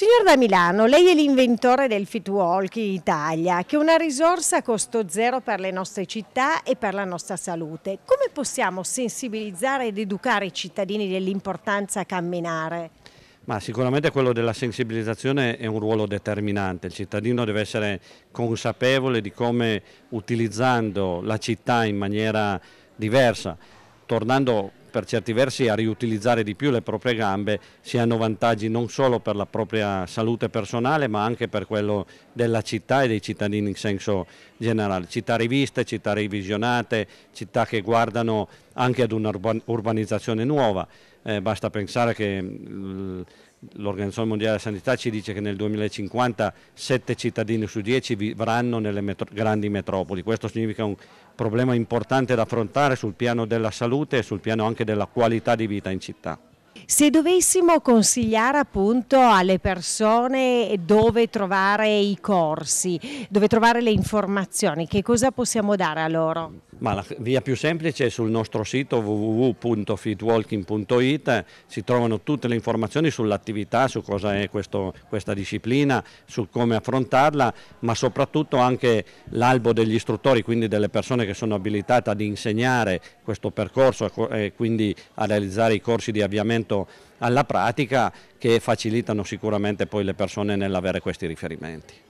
Signor da Milano, lei è l'inventore del Fit Walk in Italia, che è una risorsa a costo zero per le nostre città e per la nostra salute. Come possiamo sensibilizzare ed educare i cittadini dell'importanza a camminare? Ma sicuramente quello della sensibilizzazione è un ruolo determinante, il cittadino deve essere consapevole di come utilizzando la città in maniera diversa, tornando per certi versi a riutilizzare di più le proprie gambe si hanno vantaggi non solo per la propria salute personale ma anche per quello della città e dei cittadini in senso generale. Città riviste, città revisionate, città che guardano anche ad un'urbanizzazione nuova. Eh, basta pensare che mm, l'Organizzazione Mondiale della Sanità ci dice che nel 2050 sette cittadini su 10 vivranno nelle metro grandi metropoli, questo significa un problema importante da affrontare sul piano della salute e sul piano anche della qualità di vita in città. Se dovessimo consigliare appunto alle persone dove trovare i corsi, dove trovare le informazioni, che cosa possiamo dare a loro? Ma la via più semplice è sul nostro sito www.fitwalking.it, si trovano tutte le informazioni sull'attività, su cosa è questo, questa disciplina, su come affrontarla, ma soprattutto anche l'albo degli istruttori, quindi delle persone che sono abilitate ad insegnare questo percorso e quindi a realizzare i corsi di avviamento alla pratica che facilitano sicuramente poi le persone nell'avere questi riferimenti.